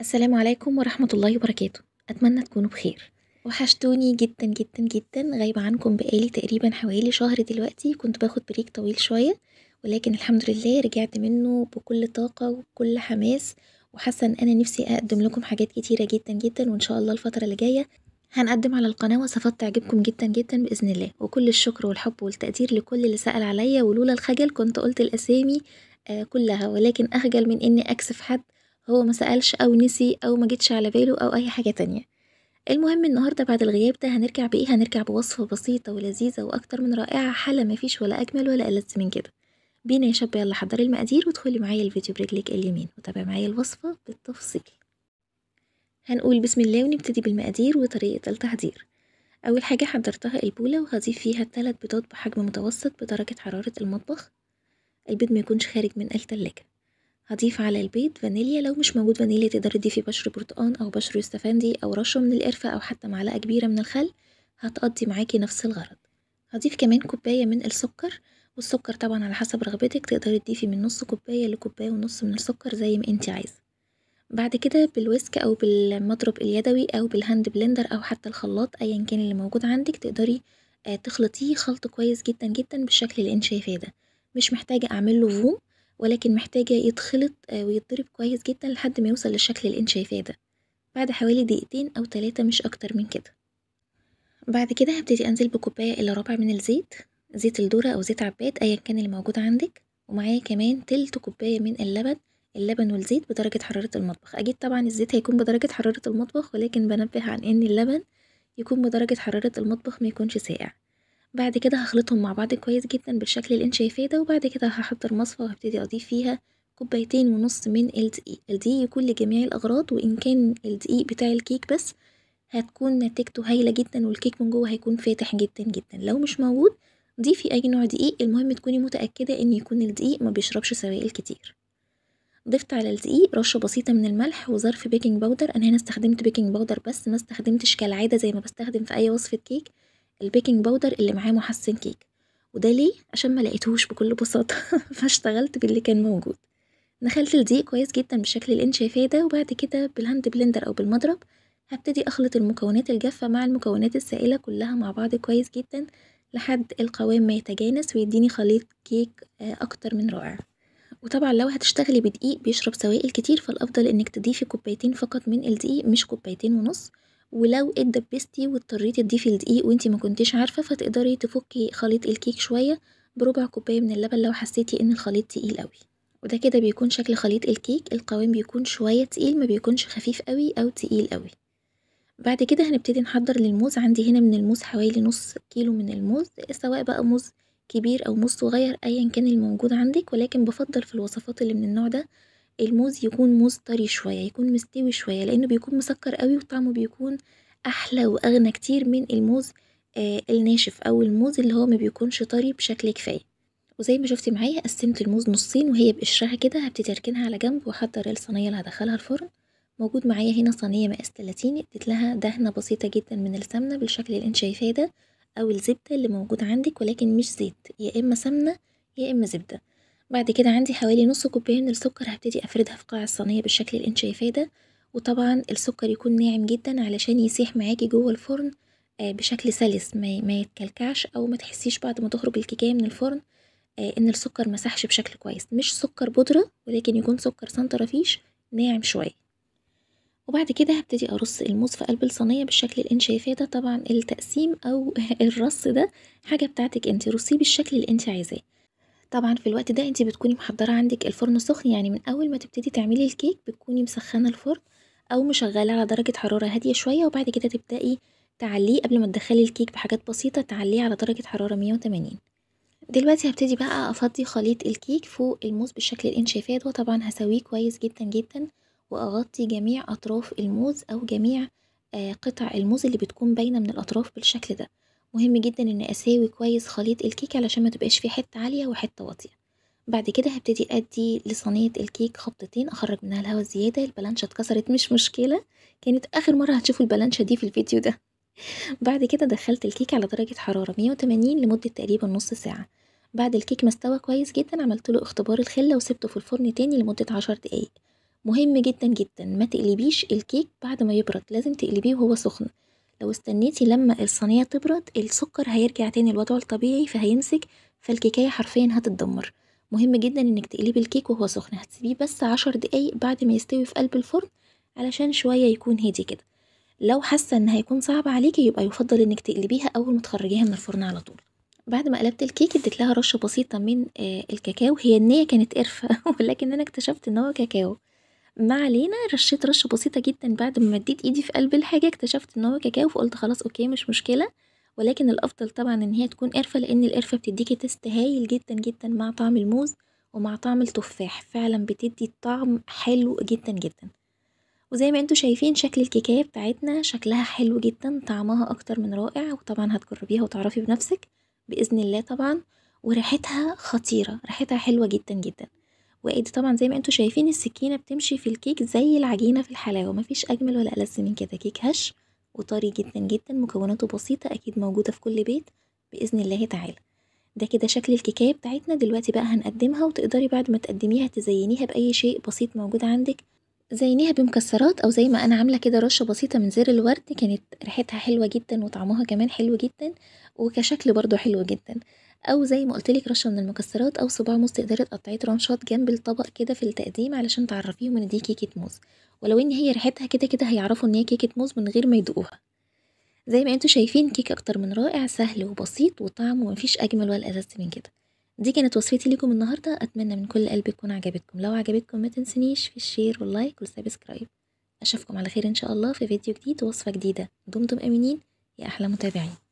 السلام عليكم ورحمة الله وبركاته أتمنى تكونوا بخير وحشتوني جدا جدا جدا غايبة عنكم بقالي تقريبا حوالي شهر دلوقتي كنت باخد بريك طويل شوية ولكن الحمد لله رجعت منه بكل طاقة وبكل حماس وحاسة إن أنا نفسي أقدم لكم حاجات كتيرة جدا جدا وإن شاء الله الفترة اللي جاية هنقدم على القناة وصفات تعجبكم جدا جدا بإذن الله وكل الشكر والحب والتقدير لكل اللي سأل عليا ولولا الخجل كنت قلت الأسامي آه، كلها ولكن أخجل من إني أكسف حد هو ما سألش أو نسي أو ما جيتش على باله أو أي حاجة تانية المهم النهاردة بعد الغياب ده هنرجع بإيه هنرجع بوصفة بسيطة ولذيذة وأكتر من رائعة حالة مفيش ولا أجمل ولا ألذ من كده بينا يا شاب يلا حضر المقادير وادخلي معايا الفيديو برجلك اليمين وتابع معايا الوصفة بالتفصيل هنقول بسم الله ونبتدي بالمقادير وطريقة التحضير أول حاجة حضرتها البولة وهضيف فيها ثلاث بيضات بحجم متوسط بدرجة حرارة المطبخ البيض ما يكونش خارج من التلاجة هضيف على البيض فانيليا لو مش موجود فانيليا تقدري تضيفي بشر برتقان أو بشر يوسفندي أو رشة من القرفة أو حتى معلقة كبيرة من الخل هتقضي معاكي نفس الغرض هضيف كمان كوباية من السكر والسكر طبعا على حسب رغبتك تقدري تضيفي من نص كوباية لكوباية ونص من السكر زي ما انت عايزة بعد كده بالويسك أو بالمضرب اليدوي أو بالهاند بلندر أو حتى الخلاط أيا كان اللي موجود عندك تقدري آه، تخلطيه خلط كويس جدا جدا بالشكل اللي انت شايفاه ده مش محتاجة أعمله فوم ولكن محتاجة يتخلط آه، ويتضرب كويس جدا لحد ما يوصل للشكل اللي انت شايفاه ده بعد حوالي دقيقتين أو تلاتة مش أكتر من كده بعد كده هبتدي أنزل بكوباية إلا ربع من الزيت زيت الذرة أو زيت عباد أيا كان اللي موجود عندك ومعايا كمان تلت كوباية من اللبن اللبن والزيت بدرجة حرارة المطبخ أكيد طبعا الزيت هيكون بدرجة حرارة المطبخ ولكن بنبه عن إن اللبن يكون بدرجة حرارة المطبخ ما يكونش ساقع بعد كده هخلطهم مع بعض كويس جدا بالشكل اللي انت شايفاه ده وبعد كده هحضر مصفى وهبتدي اضيف فيها كوبايتين ونص من الدقيق الدقيق يكون لجميع الأغراض وإن كان الدقيق بتاع الكيك بس هتكون نتيجته هايلة جدا والكيك من جوه هيكون فاتح جدا جدا لو مش موجود ضيفي أي نوع دقيق المهم تكوني متأكدة إن يكون الدقيق ما بيشربش سوائل كتير ضفت على الدقيق رشة بسيطة من الملح وظرف بيكنج باودر أنا هنا استخدمت بيكنج باودر بس ما استخدمتش كالعادة زي ما بستخدم في أي وصفة كيك البيكنج باودر اللي معاه محسن كيك وده ليه عشان ما لقيتهوش بكل بساطة فاشتغلت باللي كان موجود نخلت الدقيق كويس جدا بالشكل اللي انت شايفاه ده وبعد كده بالهاند بلندر او بالمضرب هبتدي اخلط المكونات الجافة مع المكونات السائلة كلها مع بعض كويس جدا لحد القوام ما يتجانس ويديني خليط كيك آه، اكتر من رائع وطبعا لو هتشتغلي بدقيق بيشرب سوائل كتير فالافضل انك تضيفي كوبايتين فقط من الدقيق مش كوبايتين ونص ولو اتدبستي واضطريتي تضيفي الدقيق وانتي ما كنتيش عارفه فتقدري تفكي خليط الكيك شويه بربع كوبايه من اللبن لو حسيتي ان الخليط تقيل قوي وده كده بيكون شكل خليط الكيك القوام بيكون شويه تقيل ما بيكونش خفيف قوي او تقيل قوي بعد كده هنبتدي نحضر للموز عندي هنا من الموز حوالي نص كيلو من الموز سواء بقى موز كبير او موز صغير ايا كان الموجود عندك ولكن بفضل في الوصفات اللي من النوع ده الموز يكون موز طري شوية يكون مستوي شوية لأنه بيكون مسكر قوي وطعمه بيكون أحلى وأغنى كتير من الموز آه الناشف أو الموز اللي هو ما بيكونش طري بشكل كفاية وزي ما شفتي معايا قسمت الموز نصين وهي بقشرها كده هبتدي اركنها على جنب واحضر الصينيه اللي هدخلها الفرن موجود معايا هنا صينيه مقاس 30 اديت لها دهنه بسيطه جدا من السمنه بالشكل اللي انت شايفاه ده او الزبده اللي موجود عندك ولكن مش زيت يا اما سمنه يا اما زبده بعد كده عندي حوالي نص كوباية من السكر هبتدي أفردها في قاع الصينية بالشكل اللي انت شايفاه ده وطبعا السكر يكون ناعم جدا علشان يسيح معاكي جوه الفرن آه، بشكل سلس ما يتكلكعش أو ما تحسيش بعد ما تخرج الكيكه من الفرن آه، إن السكر مسحش بشكل كويس مش سكر بودرة ولكن يكون سكر سنترفيش ناعم شوية وبعد كده هبتدي ارص الموز في قلب الصينيه بالشكل اللي انت شايفاه ده طبعا التقسيم او الرص ده حاجه بتاعتك انت رصيه بالشكل اللي انت عايزاه طبعًا في الوقت ده أنتِ بتكوني محضّرة عندِك الفرن سخن، يعني من أول ما تبتدي تعملي الكيك بتكوني مسخّنة الفرن أو مشغلة على درجة حرارة هادية شوية، وبعد كده تبدأي تعلّيه قبل ما تدخّلي الكيك بحاجات بسيطة تعلّيه على درجة حرارة 180. دلوقتي هبتدي بقى أفضّي خليط الكيك فوق الموز بالشكل اللي أنتِ شايفاه طبعًا هسويه كويس جدًا، جدًا وأغطّي جميع أطراف الموز أو جميع آه، قطع الموز اللي بتكون باينة من الأطراف بالشكل ده. مهم جدا إني أساوي كويس خليط الكيك علشان متبقاش فيه حتة عالية وحتة واطية، بعد كده هبتدي أدي لصينية الكيك خبطتين أخرج منها الهواء الزيادة البلانشا اتكسرت مش مشكلة كانت آخر مرة هتشوفوا البلانشا دي في الفيديو ده بعد كده دخلت الكيك على درجة حرارة مية وتمانين لمدة تقريبا نص ساعة بعد الكيك ما استوى كويس جدا عملتله اختبار الخلة وسبته في الفرن تاني لمدة عشر دقايق مهم جدا جدا ما تقلبيش الكيك بعد ما يبرد لازم تقلبيه وهو سخن لو استنيتي لما الصينية تبرد السكر هيرجع تاني لوضعه الطبيعي فهيمسك فالكيكاية حرفيا هتتدمر مهم جدا انك تقلبي الكيك وهو سخن هتسيبيه بس عشر دقايق بعد ما يستوي في قلب الفرن علشان شوية يكون هدي كده لو حاسة ان هيكون صعب عليكي يبقى يفضل انك تقلبيها اول ما تخرجيها من الفرن على طول بعد ما قلبت الكيك اديت لها رشه بسيطه من آه، الكاكاو هي النيه كانت قرفه ولكن انا اكتشفت ان هو كاكاو ما علينا رشيت رشة بسيطة جدا بعد ما مديت ايدي في قلب الحاجة اكتشفت ان هو كاكاو فقلت خلاص اوكي مش مشكلة ولكن الافضل طبعا ان هي تكون قرفة لان القرفة بتديكي تيست هايل جدا جدا مع طعم الموز ومع طعم التفاح فعلا بتدي طعم حلو جدا جدا وزي ما انتوا شايفين شكل الكيكايه بتاعتنا شكلها حلو جدا طعمها اكتر من رائع وطبعا هتجربيها وتعرفي بنفسك باذن الله طبعا وريحتها خطيره ريحتها حلوه جدا جدا وادي طبعا زي ما انتوا شايفين السكينه بتمشي في الكيك زي العجينه في الحلاوه مفيش اجمل ولا ألذ من كده كيك هش وطري جدا جدا مكوناته بسيطه اكيد موجوده في كل بيت باذن الله تعالى ده كده شكل الكيكه بتاعتنا دلوقتي بقى هنقدمها وتقدري بعد ما تقدميها تزينيها باي شيء بسيط موجود عندك زينيها بمكسرات او زي ما انا عامله كده رشه بسيطه من زر الورد كانت ريحتها حلوه جدا وطعمها كمان حلو جدا وكشكل برضو حلو جدا او زي ما لك رشه من المكسرات او صباع موز تقدري تقطعيه ترانشات جنب الطبق كده في التقديم علشان تعرفيهم ان دي كيكه موز ولو ان هي ريحتها كده كده هيعرفوا ان هي كيكه موز من غير ما يدوقوها زي ما انتوا شايفين كيك اكتر من رائع سهل وبسيط وطعمه مفيش اجمل ولا اذى من كده دي كانت وصفتي لكم النهارده اتمنى من كل قلبي تكون عجبتكم لو عجبتكم ما تنسنيش في الشير واللايك والسبسكرايب اشوفكم على خير ان شاء الله في فيديو جديد ووصفه جديده دمتم امنين يا احلى متابعين